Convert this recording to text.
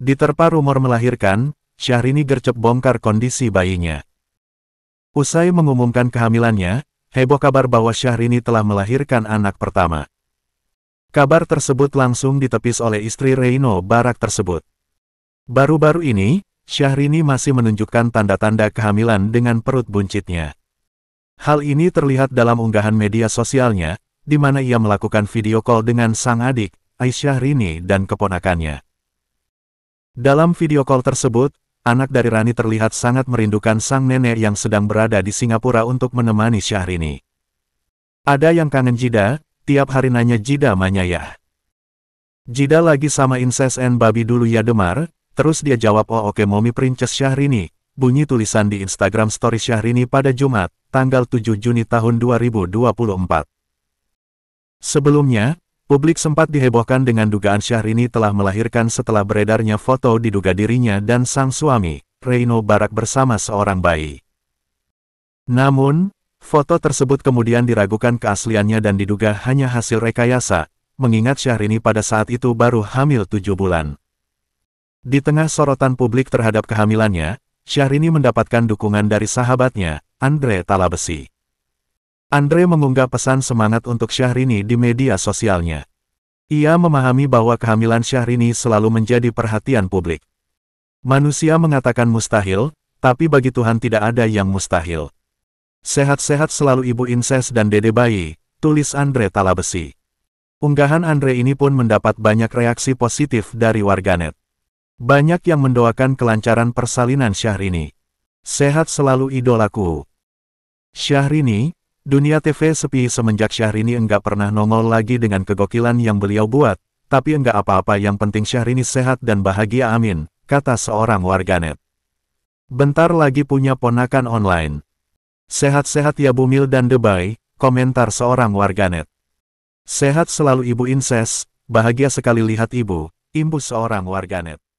Diterpa rumor melahirkan, Syahrini gercep bongkar kondisi bayinya. Usai mengumumkan kehamilannya, heboh kabar bahwa Syahrini telah melahirkan anak pertama. Kabar tersebut langsung ditepis oleh istri Reino Barak tersebut. Baru-baru ini, Syahrini masih menunjukkan tanda-tanda kehamilan dengan perut buncitnya. Hal ini terlihat dalam unggahan media sosialnya, di mana ia melakukan video call dengan sang adik, Aisyah Rini dan keponakannya. Dalam video call tersebut, anak dari Rani terlihat sangat merindukan sang nenek yang sedang berada di Singapura untuk menemani Syahrini. Ada yang kangen Jida, tiap hari nanya Jida ya. Jida lagi sama Inses and babi dulu ya Demar, terus dia jawab oh oke okay, momi princess Syahrini, bunyi tulisan di Instagram story Syahrini pada Jumat, tanggal 7 Juni tahun 2024. Sebelumnya, Publik sempat dihebohkan dengan dugaan Syahrini telah melahirkan setelah beredarnya foto diduga dirinya dan sang suami, Reino Barak bersama seorang bayi. Namun, foto tersebut kemudian diragukan keasliannya dan diduga hanya hasil rekayasa, mengingat Syahrini pada saat itu baru hamil tujuh bulan. Di tengah sorotan publik terhadap kehamilannya, Syahrini mendapatkan dukungan dari sahabatnya, Andre Talabesi. Andre mengunggah pesan semangat untuk Syahrini di media sosialnya. Ia memahami bahwa kehamilan Syahrini selalu menjadi perhatian publik. Manusia mengatakan mustahil, tapi bagi Tuhan tidak ada yang mustahil. Sehat-sehat selalu ibu Inses dan dede bayi, tulis Andre Talabesi. Unggahan Andre ini pun mendapat banyak reaksi positif dari warganet. Banyak yang mendoakan kelancaran persalinan Syahrini. Sehat selalu idolaku. Syahrini, Dunia TV sepi semenjak Syahrini enggak pernah nongol lagi dengan kegokilan yang beliau buat, tapi enggak apa-apa yang penting Syahrini sehat dan bahagia amin, kata seorang warganet. Bentar lagi punya ponakan online. Sehat-sehat ya Bumil dan Debay, komentar seorang warganet. Sehat selalu ibu Inses, bahagia sekali lihat ibu, imbu seorang warganet.